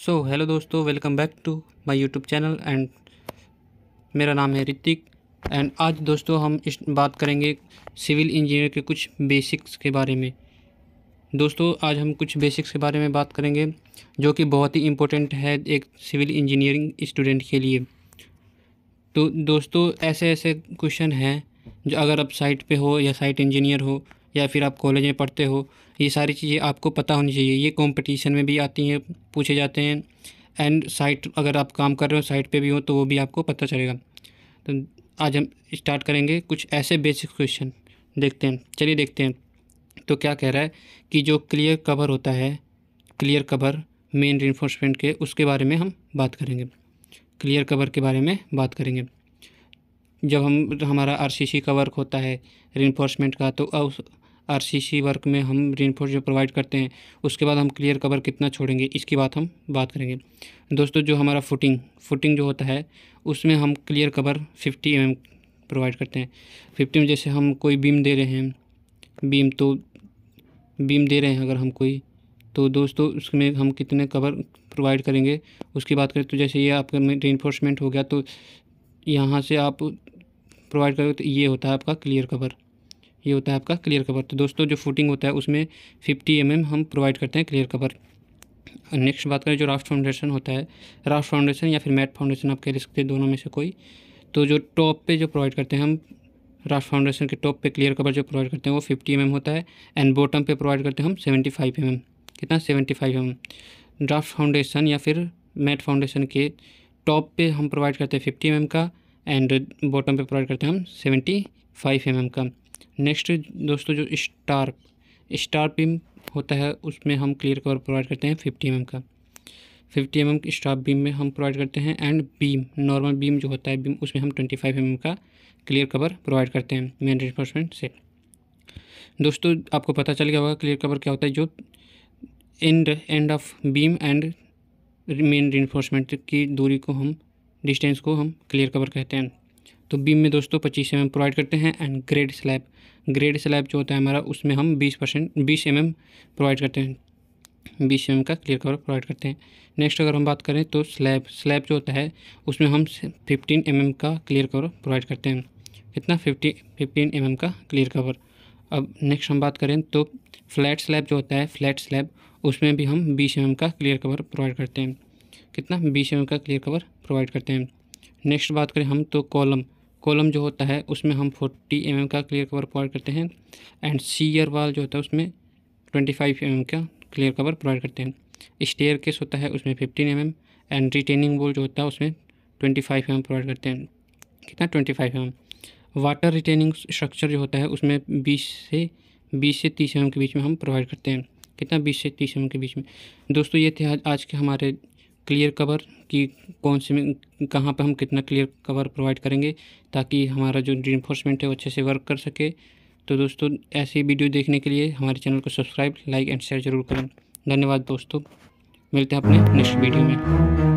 सो so, hello दोस्तों welcome back to my YouTube channel and मेरा नाम है ऋतिक एंड आज दोस्तों हम इस बात करेंगे सिविल इंजीनियर के कुछ बेसिक्स के बारे में दोस्तों आज हम कुछ बेसिक्स के बारे में बात करेंगे जो कि बहुत ही इम्पोर्टेंट है एक सिविल इंजीनियरिंग स्टूडेंट के लिए तो दोस्तों ऐसे ऐसे क्वेश्चन हैं जो अगर आप साइट पर हो या साइट इंजीनियर हो या फिर आप कॉलेज में पढ़ते हो ये सारी चीज़ें आपको पता होनी चाहिए ये कंपटीशन में भी आती हैं पूछे जाते हैं एंड साइट अगर आप काम कर रहे हो साइट पे भी हो तो वो भी आपको पता चलेगा तो आज हम स्टार्ट करेंगे कुछ ऐसे बेसिक क्वेश्चन देखते हैं चलिए देखते हैं तो क्या कह रहा है कि जो क्लियर कवर होता है क्लियर कवर मेन रिन्फोर्समेंट के उसके बारे में हम बात करेंगे क्लियर कवर के बारे में बात करेंगे जब हम हमारा आरसीसी का वर्क होता है रिन्फोर्समेंट का तो आरसीसी वर्क में हम रेनफोर्स जो प्रोवाइड करते हैं उसके बाद हम क्लियर कवर कितना छोड़ेंगे इसकी बात हम बात करेंगे दोस्तों जो हमारा फुटिंग फुटिंग जो होता है उसमें हम clear cover fifty M provide करते हैं फिफ्टी में जैसे हम कोई बीम दे रहे हैं बीम तो बीम दे रहे हैं अगर हम कोई तो दोस्तों उसमें हम कितने कवर प्रोवाइड करेंगे उसकी बात करें तो जैसे ये आपका रेनफोर्समेंट हो गया तो यहाँ से आप प्रोवाइड करोगे तो ये होता है आपका क्लियर कवर ये होता है आपका क्लियर कवर तो दोस्तों जो फूटिंग होता है उसमें फिफ्टी एम mm हम प्रोवाइड करते हैं क्लियर कवर नेक्स्ट बात करें जो राफ्ट फाउंडेशन होता है राफ्ट फाउंडेशन या फिर मैट फाउंडेशन आप कह सकते हैं दोनों में से कोई तो जो टॉप पे जो प्रोवाइड करते हैं हम राफ्ट फाउंडेशन के टॉप पे क्लियर कवर जो प्रोवाइड करते हैं वो फिफ्टी एम mm होता है एंड बॉटम पे प्रोवाइड करते हैं हम सेवेंटी फाइव एम mm. कितना seventy five M raft foundation या फिर मैट फाउंडेशन के टॉप पे हम प्रोवाइड करते हैं फिफ्टी एम mm का एंड बॉटम पे प्रोवाइड करते हैं हम सेवेंटी फाइव एम का नेक्स्ट दोस्तों जो स्टार स्टार बीम होता है उसमें हम क्लियर कवर प्रोवाइड करते हैं फिफ्टी एम mm का fifty M M star beam में हम प्रोवाइड करते हैं एंड बीम नॉर्मल बीम जो होता है बीम उसमें हम ट्वेंटी फाइव एम एम का क्लियर कवर प्रोवाइड करते हैं मेन रिफोर्समेंट से दोस्तों आपको पता चल गया होगा क्लियर कवर क्या होता है जो end end of beam and main reinforcement की दूरी को हम डिस्टेंस को हम क्लियर कवर कहते हैं तो बीम में दोस्तों पच्चीस एम प्रोवाइड करते हैं and grade slab grade slab जो होता है हमारा उसमें हम बीस परसेंट बीस एम प्रोवाइड करते हैं बीस एम का क्लियर कवर प्रोवाइड करते हैं नेक्स्ट अगर हम बात करें तो स्लैब स्लैब जो होता है उसमें हम फिफ्टीन एम का क्लियर कवर प्रोवाइड करते हैं कितना फिफ्टी फिफ्टीन एम का क्लियर कवर अब नेक्स्ट हम बात करें तो फ्लैट स्लैब जो होता है फ्लैट स्लैब उसमें भी हम बीस एम का क्लियर कवर प्रोवाइड करते हैं कितना बीस एम का क्लियर कवर प्रोवाइड करते हैं नेक्स्ट बात करें हम तो कॉलम कॉलम जो होता है उसमें हम फोर्टी एम mm का क्लियर कवर प्रोवाइड करते हैं एंड सीयर वाल जो होता है उसमें ट्वेंटी फाइव एम का क्लियर कवर प्रोवाइड करते हैं स्टेयर केस होता है उसमें fifteen M and retaining wall जो होता है उसमें ट्वेंटी फाइव एम प्रोवाइड करते हैं कितना twenty five M water retaining structure जो होता है उसमें बीस से बीस से तीस एम के बीच में हम प्रोवाइड करते हैं कितना बीस से तीस एम के बीच में दोस्तों ये थे आज के हमारे क्लियर कवर कि कौन से कहाँ पर हम कितना क्लियर कवर प्रोवाइड करेंगे ताकि हमारा जो इन्फोर्समेंट है वो अच्छे से वर्क कर सके तो दोस्तों ऐसी वीडियो देखने के लिए हमारे चैनल को सब्सक्राइब लाइक एंड शेयर जरूर करें धन्यवाद दोस्तों मिलते हैं अपने नेक्स्ट वीडियो में